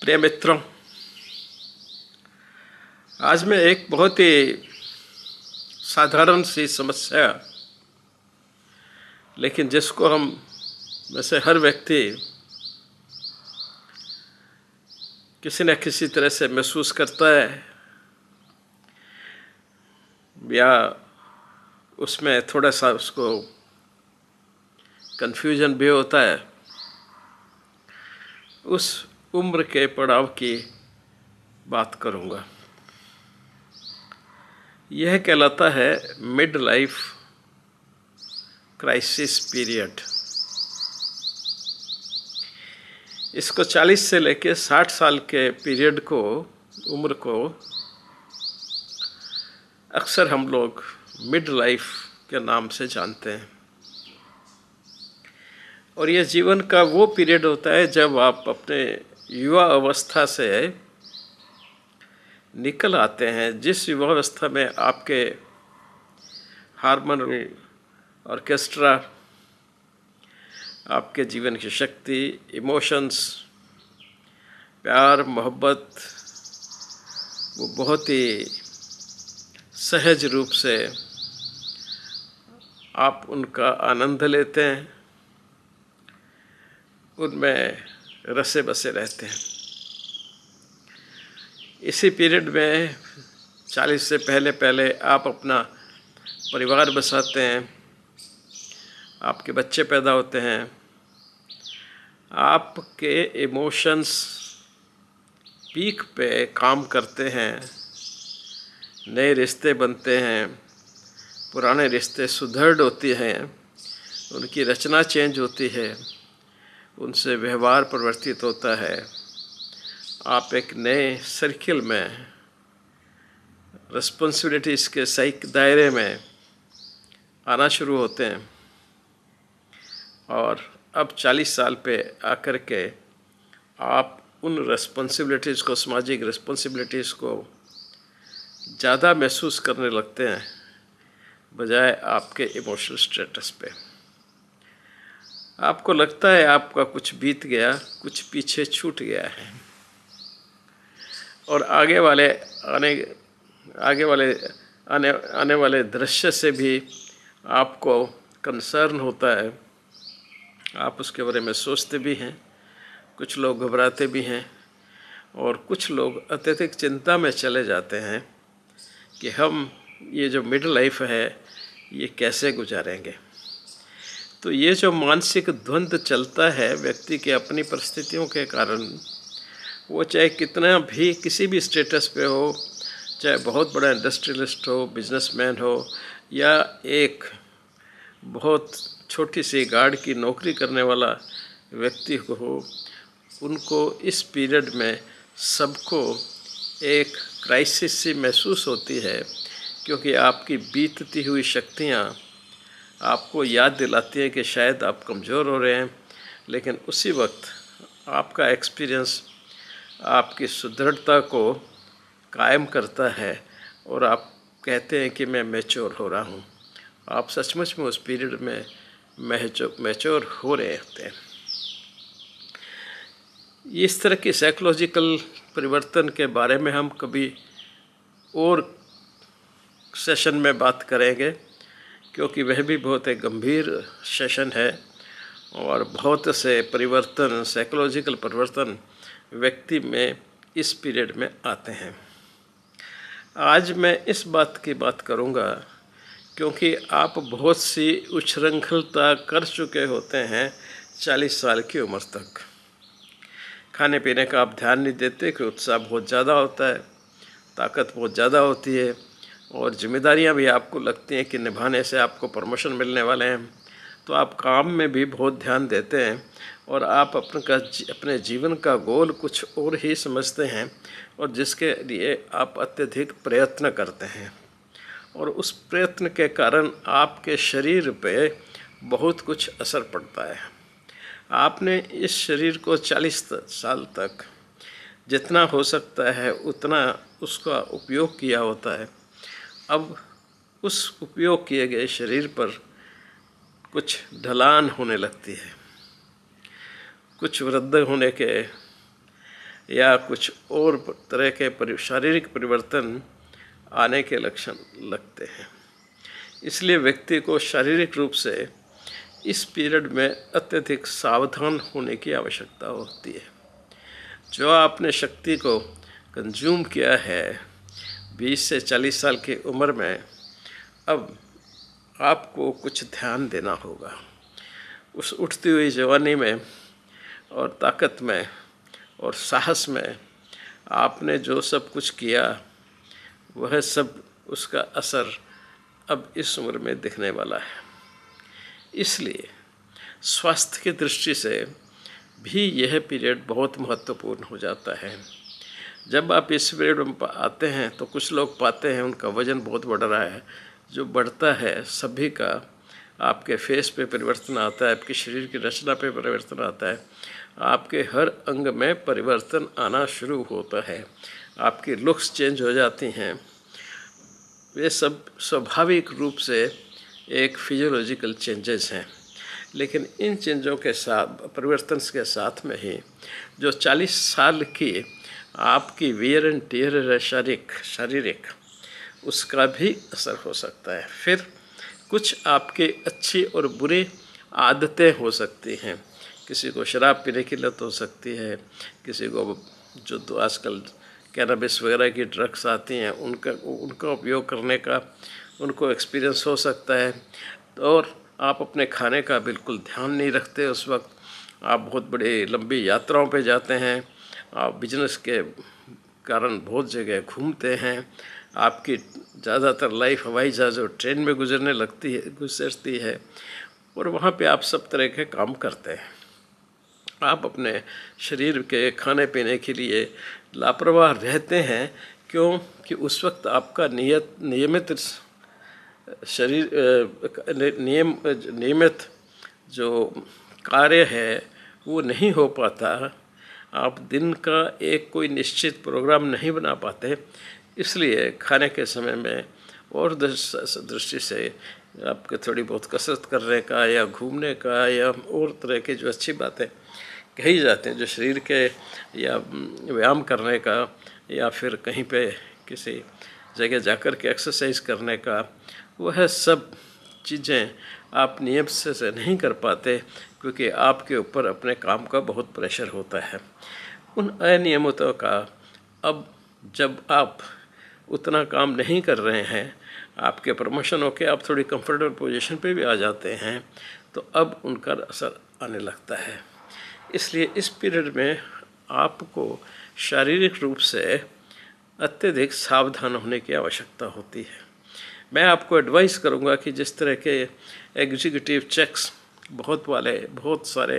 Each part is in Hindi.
प्रिय मित्रों आज मैं एक बहुत ही साधारण सी समस्या लेकिन जिसको हम वैसे हर व्यक्ति किसी न किसी तरह से महसूस करता है या उसमें थोड़ा सा उसको कन्फ्यूजन भी होता है उस उम्र के पड़ाव की बात करूँगा यह कहलाता है मिड लाइफ क्राइसिस पीरियड इसको 40 से लेकर 60 साल के पीरियड को उम्र को अक्सर हम लोग मिड लाइफ के नाम से जानते हैं और यह जीवन का वो पीरियड होता है जब आप अपने युवा अवस्था से निकल आते हैं जिस युवा अवस्था में आपके हारमोनल ऑर्केस्ट्रा आपके जीवन की शक्ति इमोशंस प्यार मोहब्बत वो बहुत ही सहज रूप से आप उनका आनंद लेते हैं उनमें रसे बसे रहते हैं इसी पीरियड में चालीस से पहले पहले आप अपना परिवार बसाते हैं आपके बच्चे पैदा होते हैं आपके इमोशंस पीक पे काम करते हैं नए रिश्ते बनते हैं पुराने रिश्ते सुदृढ़ होते हैं उनकी रचना चेंज होती है उनसे व्यवहार परिवर्तित होता है आप एक नए सर्किल में रिस्पॉन्सिबिलिटीज़ के सही दायरे में आना शुरू होते हैं और अब 40 साल पे आकर के आप उन रिस्पॉन्सिबिलिटीज़ को सामाजिक रिस्पॉन्सिबिलिटीज़ को ज़्यादा महसूस करने लगते हैं बजाय आपके इमोशनल स्टेटस पे आपको लगता है आपका कुछ बीत गया कुछ पीछे छूट गया है और आगे वाले आने आगे वाले आने आने वाले दृश्य से भी आपको कंसर्न होता है आप उसके बारे में सोचते भी हैं कुछ लोग घबराते भी हैं और कुछ लोग अत्यधिक चिंता में चले जाते हैं कि हम ये जो मिड लाइफ है ये कैसे गुजारेंगे तो ये जो मानसिक द्वंद्व चलता है व्यक्ति के अपनी परिस्थितियों के कारण वो चाहे कितना भी किसी भी स्टेटस पे हो चाहे बहुत बड़ा इंडस्ट्रियलिस्ट हो बिजनेसमैन हो या एक बहुत छोटी सी गार्ड की नौकरी करने वाला व्यक्ति हो उनको इस पीरियड में सबको एक क्राइसिस सी महसूस होती है क्योंकि आपकी बीतती हुई शक्तियाँ आपको याद दिलाती है कि शायद आप कमज़ोर हो रहे हैं लेकिन उसी वक्त आपका एक्सपीरियंस आपकी सुदृढ़ता को कायम करता है और आप कहते हैं कि मैं मैच्योर हो रहा हूँ आप सचमुच में उस पीरियड में मैच्योर हो रहे होते हैं इस तरह की साइकोलॉजिकल परिवर्तन के बारे में हम कभी और सेशन में बात करेंगे क्योंकि वह भी बहुत एक गंभीर सेशन है और बहुत से परिवर्तन साइकोलॉजिकल परिवर्तन व्यक्ति में इस पीरियड में आते हैं आज मैं इस बात की बात करूंगा क्योंकि आप बहुत सी उच्छृंखलता कर चुके होते हैं चालीस साल की उम्र तक खाने पीने का आप ध्यान नहीं देते कि उत्साह बहुत ज़्यादा होता है ताकत बहुत ज़्यादा होती है और जिम्मेदारियां भी आपको लगती हैं कि निभाने से आपको प्रमोशन मिलने वाले हैं तो आप काम में भी बहुत ध्यान देते हैं और आप अपने का अपने जीवन का गोल कुछ और ही समझते हैं और जिसके लिए आप अत्यधिक प्रयत्न करते हैं और उस प्रयत्न के कारण आपके शरीर पे बहुत कुछ असर पड़ता है आपने इस शरीर को 40 साल तक जितना हो सकता है उतना उसका उपयोग किया होता है अब उस उपयोग किए गए शरीर पर कुछ ढलान होने लगती है कुछ वृद्ध होने के या कुछ और तरह के शारीरिक परिवर्तन आने के लक्षण लगते हैं इसलिए व्यक्ति को शारीरिक रूप से इस पीरियड में अत्यधिक सावधान होने की आवश्यकता होती है जो आपने शक्ति को कंज्यूम किया है बीस से चालीस साल की उम्र में अब आपको कुछ ध्यान देना होगा उस उठती हुई जवानी में और ताकत में और साहस में आपने जो सब कुछ किया वह सब उसका असर अब इस उम्र में दिखने वाला है इसलिए स्वास्थ्य की दृष्टि से भी यह पीरियड बहुत महत्वपूर्ण हो जाता है जब आप इस पीरियड में आते हैं तो कुछ लोग पाते हैं उनका वजन बहुत बढ़ रहा है जो बढ़ता है सभी का आपके फेस पे परिवर्तन आता है आपके शरीर की रचना पे परिवर्तन आता है आपके हर अंग में परिवर्तन आना शुरू होता है आपकी लुक्स चेंज हो जाती हैं वे सब स्वाभाविक रूप से एक फिजियोलॉजिकल चेंजेस हैं लेकिन इन चेंजों के साथ परिवर्तन के साथ में ही जो 40 साल की आपकी वेयर एंड टेयर है शारीरिक शारीरिक उसका भी असर हो सकता है फिर कुछ आपके अच्छी और बुरे आदतें हो सकती हैं किसी को शराब पीने की लत हो सकती है किसी को जो तो आजकल कैनबिस वगैरह की ड्रग्स आती हैं उनका उनका उपयोग करने का उनको एक्सपीरियंस हो सकता है और आप अपने खाने का बिल्कुल ध्यान नहीं रखते उस वक्त आप बहुत बड़े लंबी यात्राओं पे जाते हैं बिजनेस के कारण बहुत जगह घूमते हैं आपकी ज़्यादातर लाइफ हवाई जहाज और ट्रेन में गुजरने लगती है गुजरती है और वहाँ पे आप सब तरह के काम करते हैं आप अपने शरीर के खाने पीने के लिए लापरवाह रहते हैं क्योंकि उस वक्त आपका नियत नियमित शरीर नियम नियमित जो कार्य है वो नहीं हो पाता आप दिन का एक कोई निश्चित प्रोग्राम नहीं बना पाते इसलिए खाने के समय में और दृष्टि से आपके थोड़ी बहुत कसरत करने का या घूमने का या और तरह की जो अच्छी बातें कही जाते हैं जो शरीर के या व्यायाम करने का या फिर कहीं पे किसी जगह जाकर के एक्सरसाइज करने का वह सब चीज़ें आप नियम से, से नहीं कर पाते क्योंकि आपके ऊपर अपने काम का बहुत प्रेशर होता है उन अनियमितों का अब जब आप उतना काम नहीं कर रहे हैं आपके प्रमोशन होकर आप थोड़ी कंफर्टेबल पोजीशन पे भी आ जाते हैं तो अब उनका असर आने लगता है इसलिए इस पीरियड में आपको शारीरिक रूप से अत्यधिक सावधान होने की आवश्यकता होती है मैं आपको एडवाइस करूँगा कि जिस तरह के एग्जीक्यूटिव चेक्स बहुत वाले बहुत सारे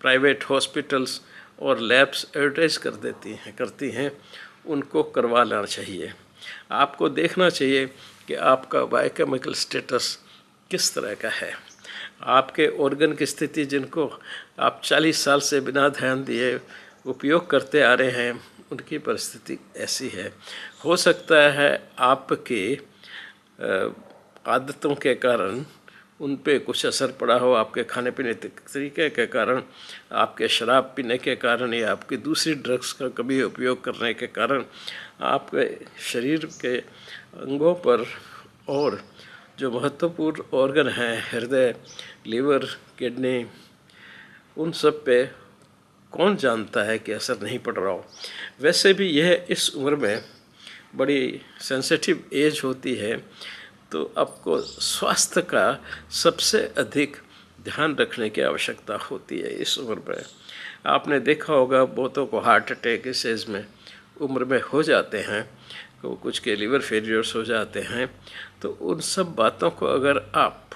प्राइवेट हॉस्पिटल्स और लैब्स एडवर्टाइज कर देती हैं करती हैं उनको करवा लेना चाहिए आपको देखना चाहिए कि आपका बायोकेमिकल स्टेटस किस तरह का है आपके ऑर्गन की स्थिति जिनको आप 40 साल से बिना ध्यान दिए उपयोग करते आ रहे हैं उनकी परिस्थिति ऐसी है हो सकता है आपके आदतों के कारण उन पे कुछ असर पड़ा हो आपके खाने पीने तरीके के कारण आपके शराब पीने के कारण या आपकी दूसरी ड्रग्स का कभी उपयोग करने के कारण आपके शरीर के अंगों पर और जो महत्वपूर्ण ऑर्गन हैं हृदय लीवर किडनी उन सब पे कौन जानता है कि असर नहीं पड़ रहा हो वैसे भी यह इस उम्र में बड़ी सेंसिटिव एज होती है तो आपको स्वास्थ्य का सबसे अधिक ध्यान रखने की आवश्यकता होती है इस उम्र में आपने देखा होगा बहुतों को हार्ट अटैक इस एज में उम्र में हो जाते हैं तो कुछ के लीवर फेलियर्स हो जाते हैं तो उन सब बातों को अगर आप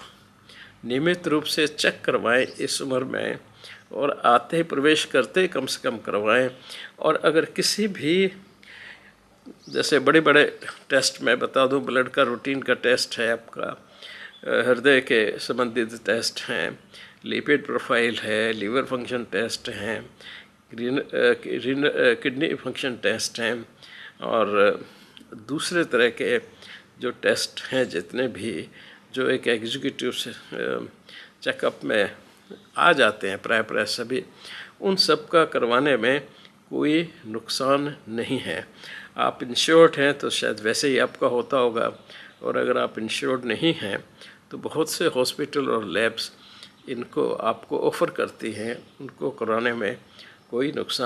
नियमित रूप से चेक करवाएं इस उम्र में और आते ही प्रवेश करते कम से कम करवाएं और अगर किसी भी जैसे बड़े बड़े टेस्ट मैं बता दूं ब्लड का रूटीन का टेस्ट है आपका हृदय के संबंधित टेस्ट हैं लिपिड प्रोफाइल है लीवर फंक्शन टेस्ट हैं किडनी फंक्शन टेस्ट हैं और दूसरे तरह के जो टेस्ट हैं जितने भी जो एक एग्जीक्यूटिव चेकअप में आ जाते हैं प्राय प्राय सभी उन सब का करवाने में कोई नुकसान नहीं है आप इंश्योर्ड हैं तो शायद वैसे ही आपका होता होगा और अगर आप इंश्योर्ड नहीं हैं तो बहुत से हॉस्पिटल और लैब्स इनको आपको ऑफ़र करती हैं उनको कराने में कोई नुकसान